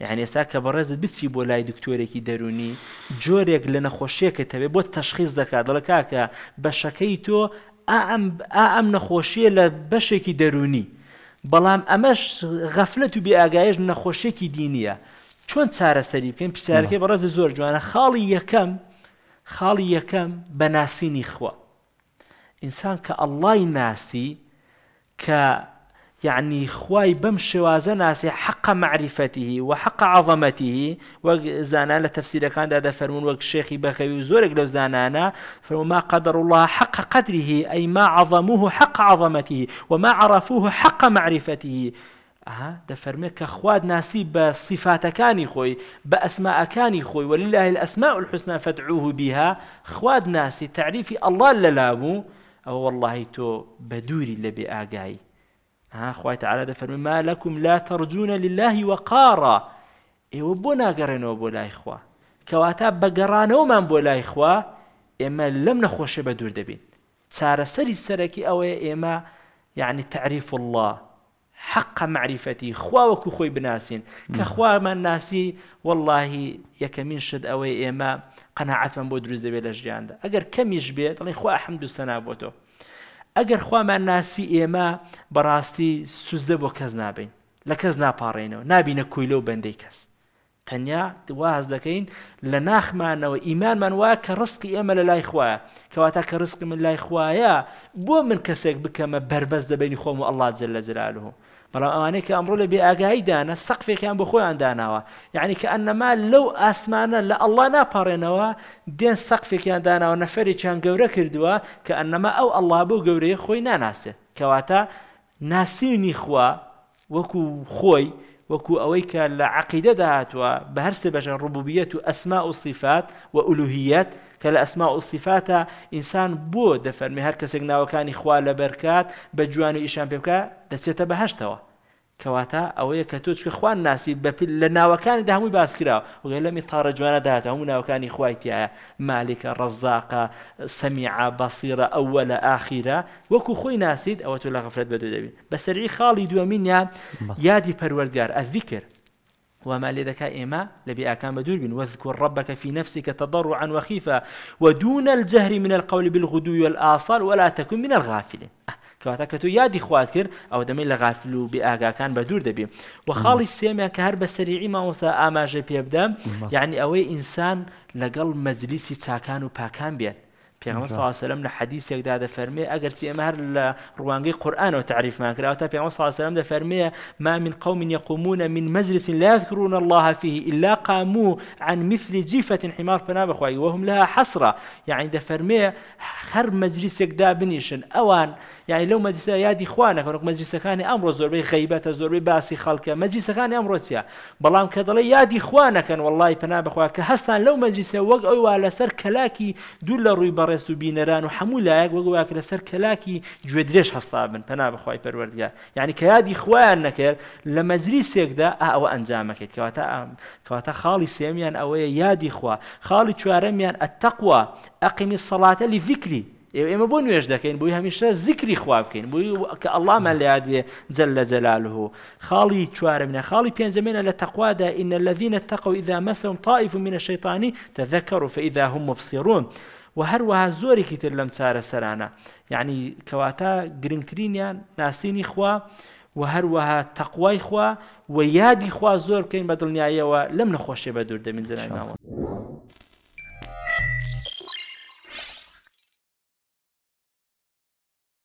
یعنی ئێستا کە بەڕێزت بچی بۆ لای دکتۆرێکی دەرونی جۆرێک لە نەخۆشیەکە تەوێ بۆ تەشخیز دەکات دەڵە کاکە بەشەکەی تۆ ئەم نەخۆشیە لە بەشێکی دەرونی بەڵام ئەمەش غەفلت و بێئگایش نەخۆشیێکی دینیە چۆن چارەسەری بکەین پرسیارەکەی بەڕێز زۆر جوانە خاڵی یەکەم خاڵی یەکەم بە ناسینی خوا ئینسان کە ئەڵلای ناسی کە يعني خواي بمشي شوازە حق معرفته وحق عظمته عظەمەتیه وەک زانان لە تەفسیرەکاندا دەفەرمون وەک شێخی وزورك لو زۆرێک فما قدر الله حق قدره أي ما عظموه حق عظمته وما عرفوه حق معرفته آه، ده فرمك خواد ناسيب بصفات كاني خوي باسماء كاني خوي ولله الاسماء الحسنى فادعوه بها خواد ناسي تعريفي الله لەلابوو ئەوە والله تو بدوري اللي لە بێ ها خوای تعالى دەفەرمێ ما لكم لا ترجون لله وقارا اي وبنا ناگەڕێنەوە بۆ اخوا خوا کەواتە بەگەڕانەوەمان بۆ اخوا اما لم لەم بدور بە صار سري سركي او اما يعني تعريف الله حق معرفتي خوا وكو خوي بناسين كخوا من ناسي والله يا كمين شد قەنەعاتمان بۆ دروست دەبێت لە ژیاندا ئەگەر کەمیش بێت دڵی خوا حەمد و سەنا بۆ ئەگەر خوامان ناسی ئێمە بەڕاستی سوزدە بۆ کەس نابین لە کەس ناپارڕێنەوە نبینە کویلە و بەندەی کەس تەنیا دوا هەز دەکەین لە ناخمانەوە ئیمانمان وا کە ڕستقی ئێمە لە لای خوایە کەواتە کە ڕستقی من لای خوایە بۆ من کەسێک بکەمە بربەز دەبینی خۆم و ئەللا جل لە جرالوه بەڵام ئەوانەیە کە ئەمڕۆ لە بێ ئاگاییدانە سەقفێکیان بە خۆیان داناوە یعنی کە ئەنەما لەو ئاسمانە لە ئەللا ناپەڕێنەوە دێن سەقفێکیان داناوە نەفەرێکیان گەورە کردووە کە ئەنەما ئەو ئەللا بۆ گەورەیە خۆی ناناسێت کەواتە ناسینی خوا وەکو خۆی وكو ئەوەی کە لە عقیدە داهاتوە بە هەرسێ بەژن ڕبوبیەت و ئەسما و صفات و ئولوهیەت کە لە ئەسما إخوال صفاتە بجوان إشان دەفەرمی هەر کەسێک كواتا او کە تۆ چکە خوان ناسی وكان لە ناوەکانیدا هەمووی باسکراوە وگەل لەمی تاڕە وكان داات مالك ناوەکانی خوایتیایە مالکە ڕزاقە سەمیعا وكو خوي لە ئاخیرە وەکو خۆی ناسیت ئەوە تۆ لە غفرەت بەدو دەبین بەسەری خاڵی دووەمینیان وما لذكاء ما لبي أكان بدور بن واذكر ربك في نفسك تضرعا وخيفا ودون الجهر من القول بالغدو والآصال ولا تكن من الغافلين کەواتە کە تو یادی خوات کرد ئەو دەمەی لە غافل و بێ ئاگاکان بە دوور دەبێ و خاڵی سێمیان کە هەر بە سەریعی ماوەستا ئاماژە پێ بدەم یعنی ئەوەی ئینسان لەگەڵ مەجلیسی چاکان و پاکان بێت پیغمبر صلی الله علیه و سلم لە حدیثێک دا دەفەرمێ ئەگەرچی ئەمە هەر لە ڕوانگەی قورآنەوە تعریفمان کرا تا پیغمبر صلی الله علیه و سلم دەفەرمێ ما من قوم يقومون من مجلس لا يذكرون الله فيه الا قاموا عن مثل جيفة حمار فنا بخواي وهم لها حسرة يعني دەفەرمێ مجلس یک دا بنیشن ئەوان یعنی يعني لەو مەجلیسە یادی خوانەکەنک مەجلیسەکانی ئەمڕۆ زۆربەی غیبەتە زۆربەی باسی خەڵکە مەجلیسەکانی ئەمڕۆ چیە بەڵام کە دەڵێ یادی خوانەکەن واللهی پنا بخوا کە هەستان لەو مەجلیسە وەک ئەووا لەسەر کەلاکی سر لە ڕووی بە ڕێست و بینەران و هەموو لایەک وەگوواکە لە سەر کەلاکی گوێ درێژ هەستا بن پەنا بەخوای پەروەردگار یعنی کە یادی خۆیان نەکرد لە مەزری سێکدا ئەوە ئەنجامەکەیت که کەواتە خالی سیمیان ئەوەیە یادی خوا خالی چوارەمیان ئەتەقوا ئەقیمی سەڵاتە لی ذیکری ئێمە بۆ نوێژ دەکەین بۆی هەمیشە زیکری خوا بکەین بۆی کە ئەللامان آه. لەیاد بێ جل لە جەلالهۆ خاڵی چوارە منە خاڵی پێنجمێنە لە تەخوادا ئینە لەڤینە تەقە و ئیدا مەسم تاائف و منە شەیتانی تەذەکەڕ و هم مبصرون و هەروەها زۆرێکی تر لەم چارەسەرانە یعنی کەواتە گرنگترینیان ناسینی خوا و هەروەها تەقوای خوا و یادی خوا زۆر بکەین بە دڵنیاییەوە لەم نەخۆشیە بە دوور دەمین زراناوە